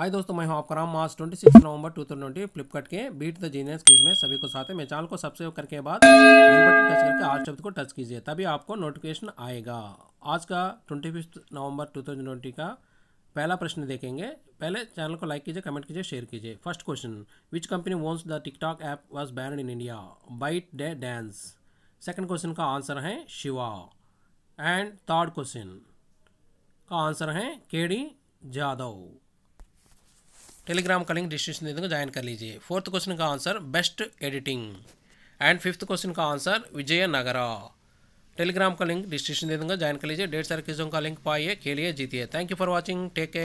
हाय दोस्तों मैं हूं आपका राम मार्च 26 नवंबर 2020 फ्लिपकार्ट के बीट द जीनियस क्विज में सभी को साथ है मेरे चैनल को सब्सक्राइब करके बाद बेल बटन टच करके आठ शब्द को टच कीजिए तभी आपको नोटिफिकेशन आएगा आज का ट्वेंटी नवंबर 2020 का पहला प्रश्न देखेंगे पहले चैनल को लाइक कीजिए कमेंट कीजिए शेयर कीजिए first question which company owns the TikTok app was ban in India ByteDance second question का आंसर है शिवा एंड थर्ड क्वेश्चन का आंसर है केडी जादव टेलीग्राम का लिंक डिस्क्रिप्शन दे दूंगा ज्वाइन कर लीजिए फोर्थ क्वेश्चन का answer best editing and fifth question का आंसर विजय नगरा टेलीग्राम का लिंक डिस्क्रिप्शन दे दूंगा ज्वाइन कर लीजिए डेढ़ सारे क्वेश्चन का लिंक पाइए खेलिए जीतिए thank you for watching take care